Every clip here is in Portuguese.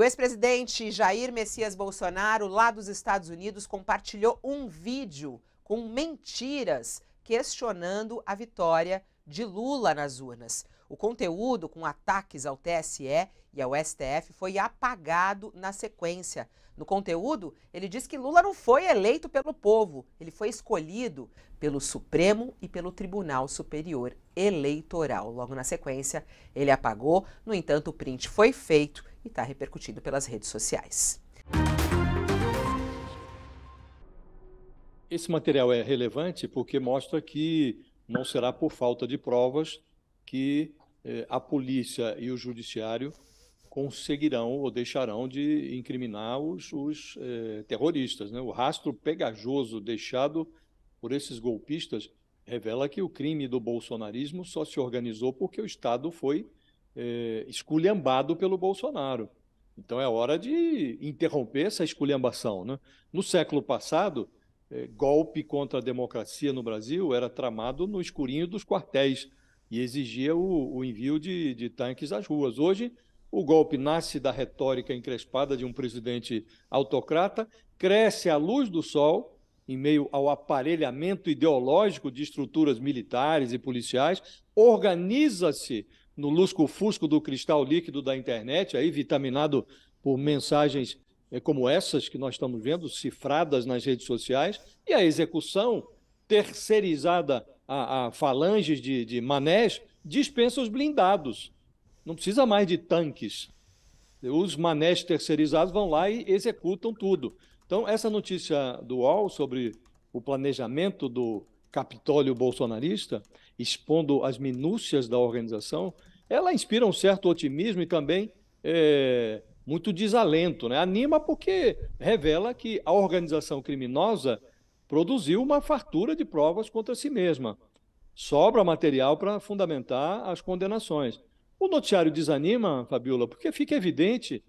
O ex-presidente Jair Messias Bolsonaro, lá dos Estados Unidos, compartilhou um vídeo com mentiras questionando a vitória de Lula nas urnas. O conteúdo, com ataques ao TSE e ao STF, foi apagado na sequência. No conteúdo, ele diz que Lula não foi eleito pelo povo, ele foi escolhido pelo Supremo e pelo Tribunal Superior Eleitoral. Logo na sequência, ele apagou. No entanto, o print foi feito e está repercutindo pelas redes sociais. Esse material é relevante porque mostra que não será por falta de provas que eh, a polícia e o judiciário conseguirão ou deixarão de incriminar os, os eh, terroristas. Né? O rastro pegajoso deixado por esses golpistas revela que o crime do bolsonarismo só se organizou porque o Estado foi é, esculhambado pelo Bolsonaro. Então é hora de interromper essa esculhambação. Né? No século passado, é, golpe contra a democracia no Brasil era tramado no escurinho dos quartéis e exigia o, o envio de, de tanques às ruas. Hoje, o golpe nasce da retórica encrespada de um presidente autocrata, cresce à luz do sol, em meio ao aparelhamento ideológico de estruturas militares e policiais, organiza-se no lusco-fusco do cristal líquido da internet, aí vitaminado por mensagens eh, como essas que nós estamos vendo, cifradas nas redes sociais, e a execução terceirizada a, a falanges de, de manés dispensa os blindados. Não precisa mais de tanques. Os manés terceirizados vão lá e executam tudo. Então, essa notícia do UOL sobre o planejamento do Capitólio bolsonarista, expondo as minúcias da organização, ela inspira um certo otimismo e também é, muito desalento, né? Anima porque revela que a organização criminosa produziu uma fartura de provas contra si mesma. Sobra material para fundamentar as condenações. O noticiário desanima, Fabiola, porque fica evidente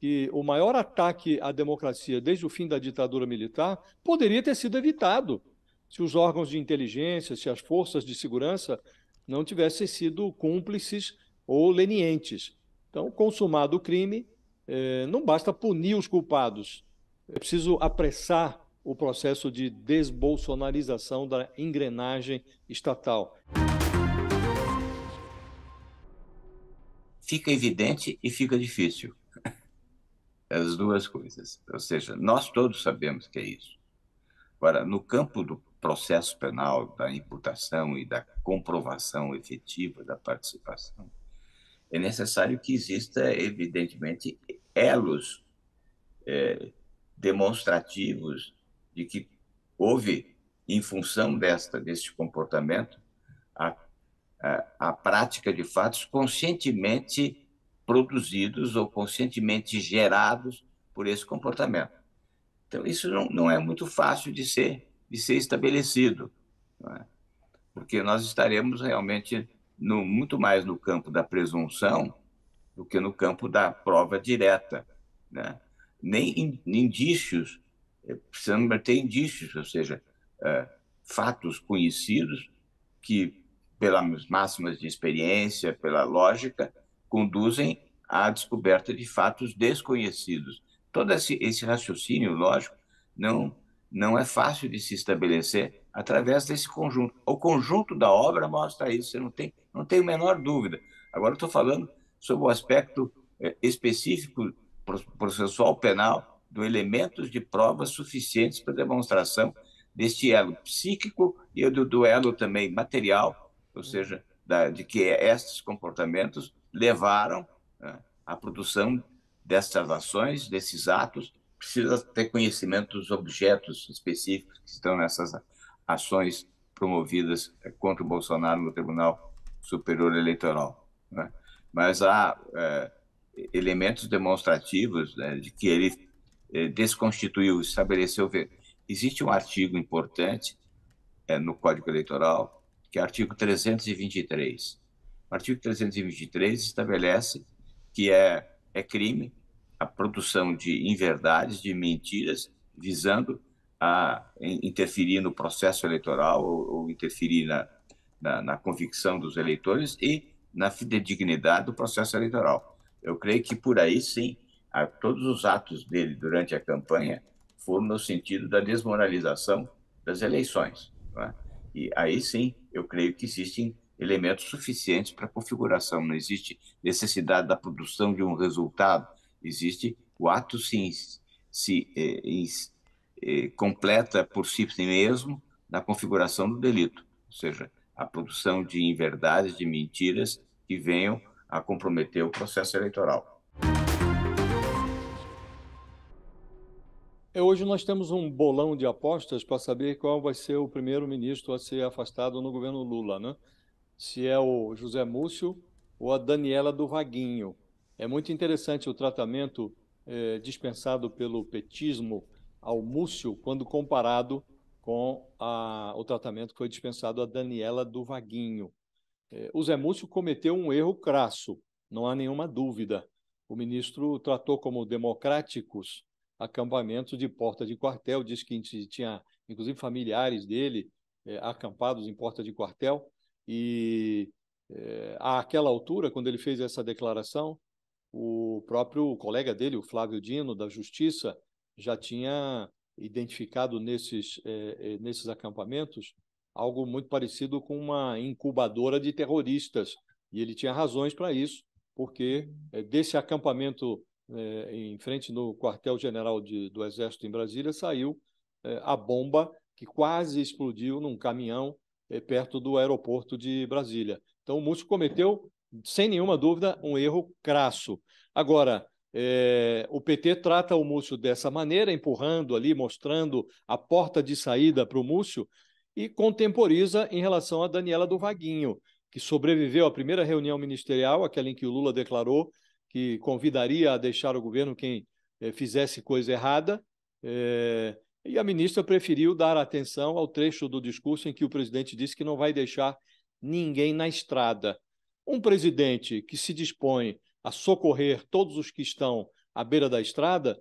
que o maior ataque à democracia desde o fim da ditadura militar poderia ter sido evitado se os órgãos de inteligência, se as forças de segurança não tivessem sido cúmplices ou lenientes. Então, consumado o crime, é, não basta punir os culpados, é preciso apressar o processo de desbolsonarização da engrenagem estatal. Fica evidente e fica difícil. As duas coisas. Ou seja, nós todos sabemos que é isso. Agora, no campo do processo penal, da imputação e da comprovação efetiva da participação, é necessário que exista, evidentemente, elos é, demonstrativos de que houve, em função desta, deste comportamento, a, a, a prática de fatos conscientemente produzidos ou conscientemente gerados por esse comportamento. Então, isso não, não é muito fácil de ser, de ser estabelecido, é? porque nós estaremos realmente no, muito mais no campo da presunção do que no campo da prova direta. Né? Nem in, indícios, eh, precisamos ter indícios, ou seja, é, fatos conhecidos que, pelas máximas de experiência, pela lógica, conduzem à descoberta de fatos desconhecidos. Todo esse, esse raciocínio lógico não não é fácil de se estabelecer através desse conjunto. O conjunto da obra mostra isso, você não tem, não tem a menor dúvida. Agora estou falando sobre o aspecto eh, específico processual penal do elementos de provas suficientes para demonstração deste elo psíquico e do, do elo também material, ou hum. seja, da, de que estes comportamentos levaram né, à produção dessas ações, desses atos, precisa ter conhecimento dos objetos específicos que estão nessas ações promovidas eh, contra o Bolsonaro no Tribunal Superior Eleitoral. Né? Mas há é, elementos demonstrativos né, de que ele é, desconstituiu, estabeleceu. Existe um artigo importante é, no Código Eleitoral, que é o artigo 323. O artigo 323 estabelece que é, é crime a produção de inverdades, de mentiras, visando a interferir no processo eleitoral ou, ou interferir na, na, na, convicção dos eleitores e na fidedignidade do processo eleitoral. Eu creio que por aí sim, a, todos os atos dele durante a campanha foram no sentido da desmoralização das eleições. É? E aí sim, eu creio que existem elementos suficientes para a configuração, não existe necessidade da produção de um resultado Existe o ato se, se eh, eh, completa por si mesmo na configuração do delito, ou seja, a produção de inverdades, de mentiras que venham a comprometer o processo eleitoral. É, hoje nós temos um bolão de apostas para saber qual vai ser o primeiro ministro a ser afastado no governo Lula, né? Se é o José Múcio ou a Daniela do Vaguinho. É muito interessante o tratamento é, dispensado pelo petismo ao Múcio quando comparado com a, o tratamento que foi dispensado a Daniela do Vaguinho. É, o Zé Múcio cometeu um erro crasso, não há nenhuma dúvida. O ministro tratou como democráticos acampamentos de porta de quartel, disse que tinha, inclusive, familiares dele é, acampados em porta de quartel, e é, àquela altura, quando ele fez essa declaração, o próprio colega dele, o Flávio Dino, da Justiça, já tinha identificado nesses, eh, eh, nesses acampamentos algo muito parecido com uma incubadora de terroristas. E ele tinha razões para isso, porque uhum. eh, desse acampamento em frente no quartel-general do Exército em Brasília saiu a bomba que quase explodiu num caminhão perto do aeroporto de Brasília. Então, o Múcio cometeu, sem nenhuma dúvida, um erro crasso. Agora, é, o PT trata o Múcio dessa maneira, empurrando ali, mostrando a porta de saída para o Múcio, e contemporiza em relação a Daniela do Vaguinho, que sobreviveu à primeira reunião ministerial, aquela em que o Lula declarou que convidaria a deixar o governo quem eh, fizesse coisa errada, eh, e a ministra preferiu dar atenção ao trecho do discurso em que o presidente disse que não vai deixar ninguém na estrada. Um presidente que se dispõe a socorrer todos os que estão à beira da estrada,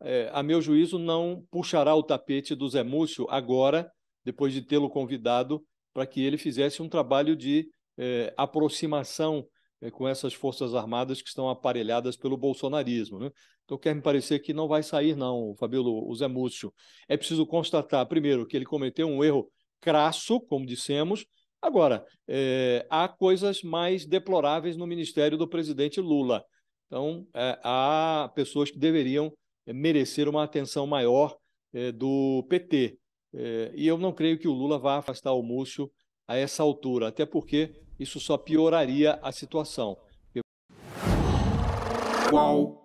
é, a meu juízo, não puxará o tapete do Zé Múcio agora, depois de tê-lo convidado, para que ele fizesse um trabalho de é, aproximação é, com essas forças armadas que estão aparelhadas pelo bolsonarismo. Né? Então, quer me parecer que não vai sair, não, Fabíola, o Zé Múcio. É preciso constatar, primeiro, que ele cometeu um erro crasso, como dissemos, Agora, é, há coisas mais deploráveis no ministério do presidente Lula. Então, é, há pessoas que deveriam eh, merecer uma atenção maior do PT. e eu não creio que o Lula vá afastar o Múcio a essa altura, até porque isso só pioraria a situação. Qual